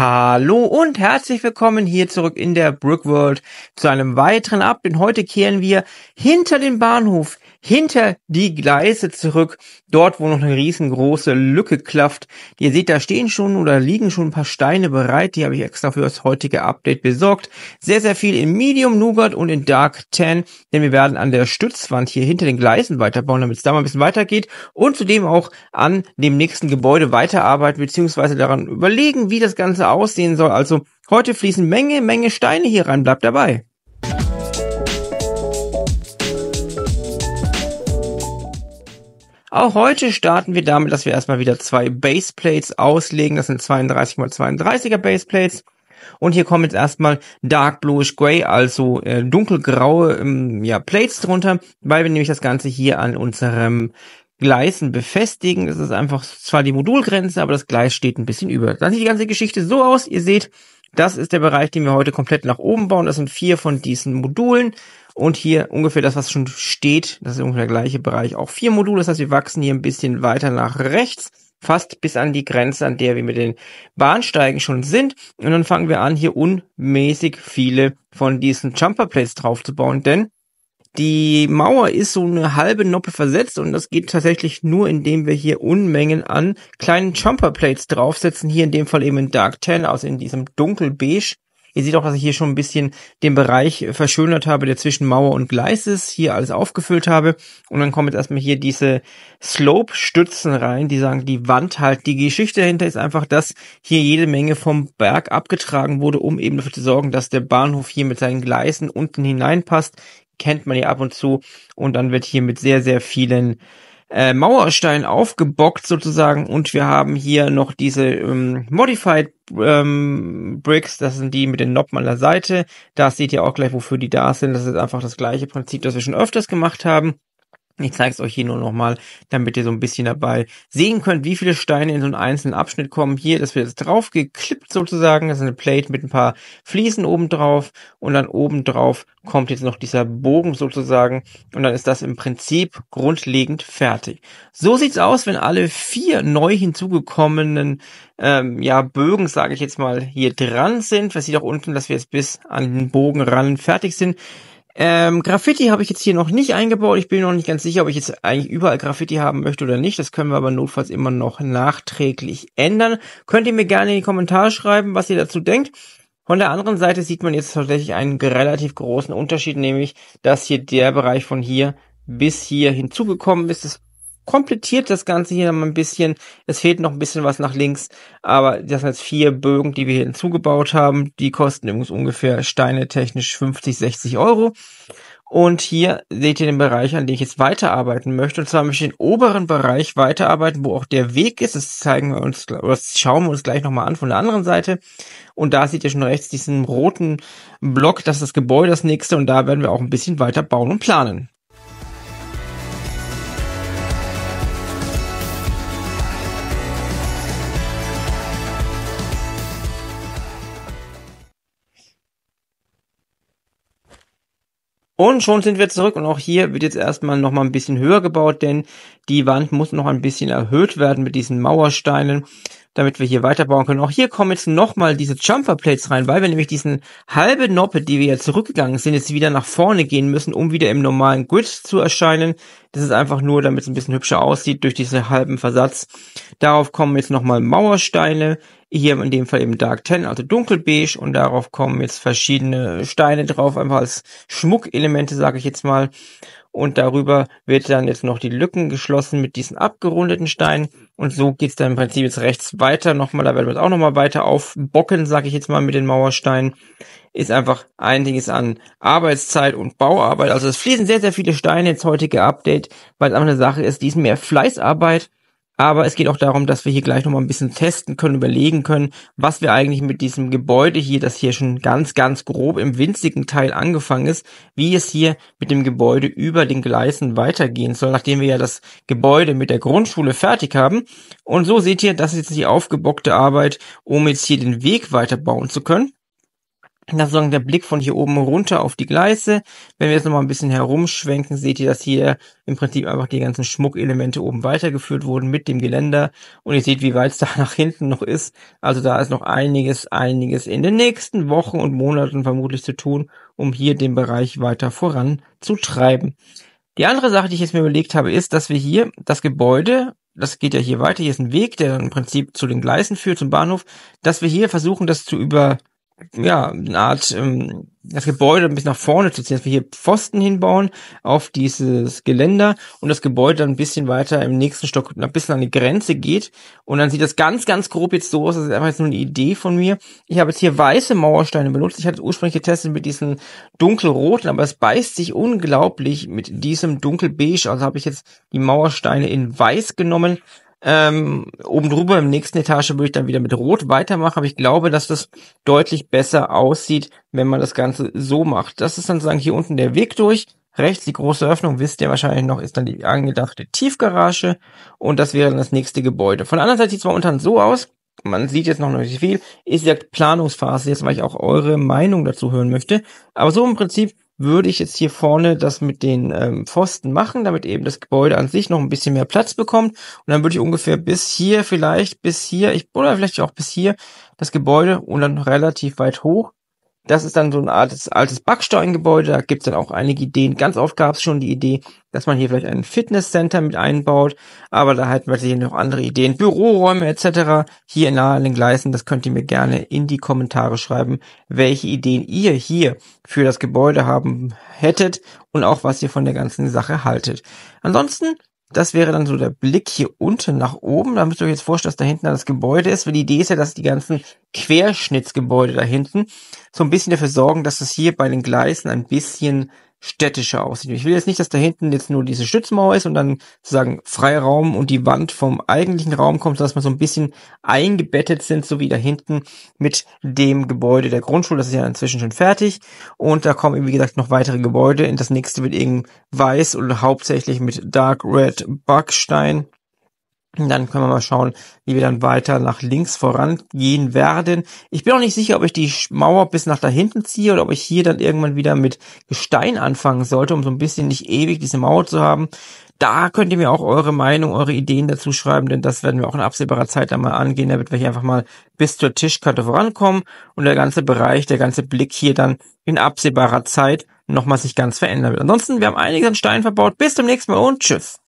Hallo und herzlich willkommen hier zurück in der Brookworld zu einem weiteren Update. Heute kehren wir hinter den Bahnhof hinter die Gleise zurück, dort wo noch eine riesengroße Lücke klafft. Ihr seht, da stehen schon oder liegen schon ein paar Steine bereit, die habe ich extra für das heutige Update besorgt. Sehr, sehr viel in Medium Nougat und in Dark Tan, denn wir werden an der Stützwand hier hinter den Gleisen weiterbauen, damit es da mal ein bisschen weitergeht und zudem auch an dem nächsten Gebäude weiterarbeiten, beziehungsweise daran überlegen, wie das Ganze aussehen soll. Also heute fließen Menge, Menge Steine hier rein, bleibt dabei. Auch heute starten wir damit, dass wir erstmal wieder zwei Baseplates auslegen. Das sind 32 x 32er Baseplates. Und hier kommen jetzt erstmal Dark Bluish Gray, also äh, dunkelgraue ähm, ja, Plates drunter, weil wir nämlich das Ganze hier an unserem Gleisen befestigen. Das ist einfach zwar die Modulgrenze, aber das Gleis steht ein bisschen über. Dann sieht die ganze Geschichte so aus. Ihr seht, das ist der Bereich, den wir heute komplett nach oben bauen. Das sind vier von diesen Modulen. Und hier ungefähr das, was schon steht, das ist ungefähr der gleiche Bereich, auch vier Module. Das heißt, wir wachsen hier ein bisschen weiter nach rechts, fast bis an die Grenze, an der wir mit den Bahnsteigen schon sind. Und dann fangen wir an, hier unmäßig viele von diesen Jumper Plates draufzubauen, denn die Mauer ist so eine halbe Noppe versetzt und das geht tatsächlich nur, indem wir hier Unmengen an kleinen Jumper Plates draufsetzen. Hier in dem Fall eben in Dark Tan, also in diesem dunkelbeige. Ihr seht auch, dass ich hier schon ein bisschen den Bereich verschönert habe, der zwischen Mauer und Gleis ist, hier alles aufgefüllt habe. Und dann kommen jetzt erstmal hier diese Slope-Stützen rein, die sagen, die Wand halt. Die Geschichte dahinter ist einfach, dass hier jede Menge vom Berg abgetragen wurde, um eben dafür zu sorgen, dass der Bahnhof hier mit seinen Gleisen unten hineinpasst kennt man ja ab und zu. Und dann wird hier mit sehr, sehr vielen äh, Mauerstein aufgebockt sozusagen und wir haben hier noch diese ähm, Modified ähm, Bricks, das sind die mit den Noppen an der Seite. Da seht ihr auch gleich, wofür die da sind. Das ist einfach das gleiche Prinzip, das wir schon öfters gemacht haben. Ich zeige es euch hier nur nochmal, damit ihr so ein bisschen dabei sehen könnt, wie viele Steine in so einen einzelnen Abschnitt kommen. Hier, das wird jetzt draufgeklippt sozusagen. Das ist eine Plate mit ein paar Fliesen oben drauf. Und dann oben drauf kommt jetzt noch dieser Bogen sozusagen. Und dann ist das im Prinzip grundlegend fertig. So sieht's aus, wenn alle vier neu hinzugekommenen ähm, ja, Bögen, sage ich jetzt mal, hier dran sind. Was sieht auch unten, dass wir jetzt bis an den Bogen ran fertig sind. Ähm, Graffiti habe ich jetzt hier noch nicht eingebaut. Ich bin noch nicht ganz sicher, ob ich jetzt eigentlich überall Graffiti haben möchte oder nicht. Das können wir aber notfalls immer noch nachträglich ändern. Könnt ihr mir gerne in die Kommentare schreiben, was ihr dazu denkt. Von der anderen Seite sieht man jetzt tatsächlich einen relativ großen Unterschied, nämlich dass hier der Bereich von hier bis hier hinzugekommen ist. Das komplettiert das Ganze hier noch ein bisschen. Es fehlt noch ein bisschen was nach links, aber das sind jetzt vier Bögen, die wir hier hinzugebaut haben. Die kosten übrigens ungefähr Steine technisch 50, 60 Euro. Und hier seht ihr den Bereich, an dem ich jetzt weiterarbeiten möchte. Und zwar möchte ich den oberen Bereich weiterarbeiten, wo auch der Weg ist. Das zeigen wir uns, oder das schauen wir uns gleich nochmal an von der anderen Seite. Und da seht ihr schon rechts diesen roten Block, das ist das Gebäude, das nächste. Und da werden wir auch ein bisschen weiter bauen und planen. Und schon sind wir zurück und auch hier wird jetzt erstmal nochmal ein bisschen höher gebaut, denn die Wand muss noch ein bisschen erhöht werden mit diesen Mauersteinen, damit wir hier weiterbauen können. Auch hier kommen jetzt nochmal diese Jumper Plates rein, weil wir nämlich diesen halbe Noppe, die wir ja zurückgegangen sind, jetzt wieder nach vorne gehen müssen, um wieder im normalen Grid zu erscheinen. Das ist einfach nur, damit es ein bisschen hübscher aussieht durch diesen halben Versatz. Darauf kommen jetzt nochmal Mauersteine, hier in dem Fall eben Dark Ten, also dunkelbeige und darauf kommen jetzt verschiedene Steine drauf, einfach als Schmuckelemente, sage ich jetzt mal. Und darüber wird dann jetzt noch die Lücken geschlossen mit diesen abgerundeten Steinen. Und so geht's dann im Prinzip jetzt rechts weiter nochmal. Da werden wir es auch nochmal weiter aufbocken, sage ich jetzt mal, mit den Mauersteinen. Ist einfach einiges an Arbeitszeit und Bauarbeit. Also es fließen sehr, sehr viele Steine ins heutige Update, weil es einfach eine Sache ist, die ist mehr Fleißarbeit aber es geht auch darum, dass wir hier gleich nochmal ein bisschen testen können, überlegen können, was wir eigentlich mit diesem Gebäude hier, das hier schon ganz, ganz grob im winzigen Teil angefangen ist, wie es hier mit dem Gebäude über den Gleisen weitergehen soll, nachdem wir ja das Gebäude mit der Grundschule fertig haben. Und so seht ihr, das ist jetzt die aufgebockte Arbeit, um jetzt hier den Weg weiterbauen zu können. Das ist sozusagen der Blick von hier oben runter auf die Gleise. Wenn wir jetzt nochmal ein bisschen herumschwenken, seht ihr, dass hier im Prinzip einfach die ganzen Schmuckelemente oben weitergeführt wurden mit dem Geländer. Und ihr seht, wie weit es da nach hinten noch ist. Also da ist noch einiges, einiges in den nächsten Wochen und Monaten vermutlich zu tun, um hier den Bereich weiter voranzutreiben. Die andere Sache, die ich jetzt mir überlegt habe, ist, dass wir hier das Gebäude das geht ja hier weiter, hier ist ein Weg, der im Prinzip zu den Gleisen führt, zum Bahnhof, dass wir hier versuchen, das zu über, ja, eine Art ähm, das Gebäude ein bisschen nach vorne zu ziehen, dass wir hier Pfosten hinbauen auf dieses Geländer und das Gebäude dann ein bisschen weiter im nächsten Stock ein bisschen an die Grenze geht und dann sieht das ganz, ganz grob jetzt so aus, das ist einfach jetzt nur eine Idee von mir. Ich habe jetzt hier weiße Mauersteine benutzt, ich hatte ursprünglich getestet mit diesen dunkelroten, aber es beißt sich unglaublich mit diesem dunkelbeige, also habe ich jetzt die Mauersteine in weiß genommen ähm, oben drüber im nächsten Etage würde ich dann wieder mit Rot weitermachen, aber ich glaube, dass das deutlich besser aussieht, wenn man das Ganze so macht. Das ist dann sozusagen hier unten der Weg durch. Rechts die große Öffnung, wisst ihr wahrscheinlich noch, ist dann die angedachte Tiefgarage und das wäre dann das nächste Gebäude. Von der anderen Seite sieht es unten so aus, man sieht jetzt noch nicht viel, ist ja Planungsphase jetzt, weil ich auch eure Meinung dazu hören möchte. Aber so im Prinzip würde ich jetzt hier vorne das mit den ähm, Pfosten machen, damit eben das Gebäude an sich noch ein bisschen mehr Platz bekommt. Und dann würde ich ungefähr bis hier vielleicht, bis hier, ich, oder vielleicht auch bis hier das Gebäude und dann relativ weit hoch das ist dann so ein altes, altes Backsteingebäude. Da gibt's dann auch einige Ideen. Ganz oft gab's schon die Idee, dass man hier vielleicht ein Fitnesscenter mit einbaut. Aber da hätten wir hier noch andere Ideen. Büroräume etc. hier nahe an den Gleisen. Das könnt ihr mir gerne in die Kommentare schreiben, welche Ideen ihr hier für das Gebäude haben hättet und auch was ihr von der ganzen Sache haltet. Ansonsten das wäre dann so der Blick hier unten nach oben. Da müsst ihr euch jetzt vorstellen, dass da hinten das Gebäude ist, weil die Idee ist ja, dass die ganzen Querschnittsgebäude da hinten so ein bisschen dafür sorgen, dass es hier bei den Gleisen ein bisschen städtischer aussieht. Ich will jetzt nicht, dass da hinten jetzt nur diese Stützmauer ist und dann sozusagen Freiraum und die Wand vom eigentlichen Raum kommt, sondern dass man so ein bisschen eingebettet sind, so wie da hinten mit dem Gebäude der Grundschule. Das ist ja inzwischen schon fertig. Und da kommen, eben, wie gesagt, noch weitere Gebäude. Und das nächste wird eben weiß und hauptsächlich mit Dark Red Backstein und Dann können wir mal schauen, wie wir dann weiter nach links vorangehen werden. Ich bin auch nicht sicher, ob ich die Mauer bis nach da hinten ziehe oder ob ich hier dann irgendwann wieder mit Gestein anfangen sollte, um so ein bisschen nicht ewig diese Mauer zu haben. Da könnt ihr mir auch eure Meinung, eure Ideen dazu schreiben, denn das werden wir auch in absehbarer Zeit einmal angehen, damit wir hier einfach mal bis zur Tischkante vorankommen und der ganze Bereich, der ganze Blick hier dann in absehbarer Zeit nochmal sich ganz verändern wird. Ansonsten, wir haben einiges an Stein verbaut. Bis zum nächsten Mal und tschüss.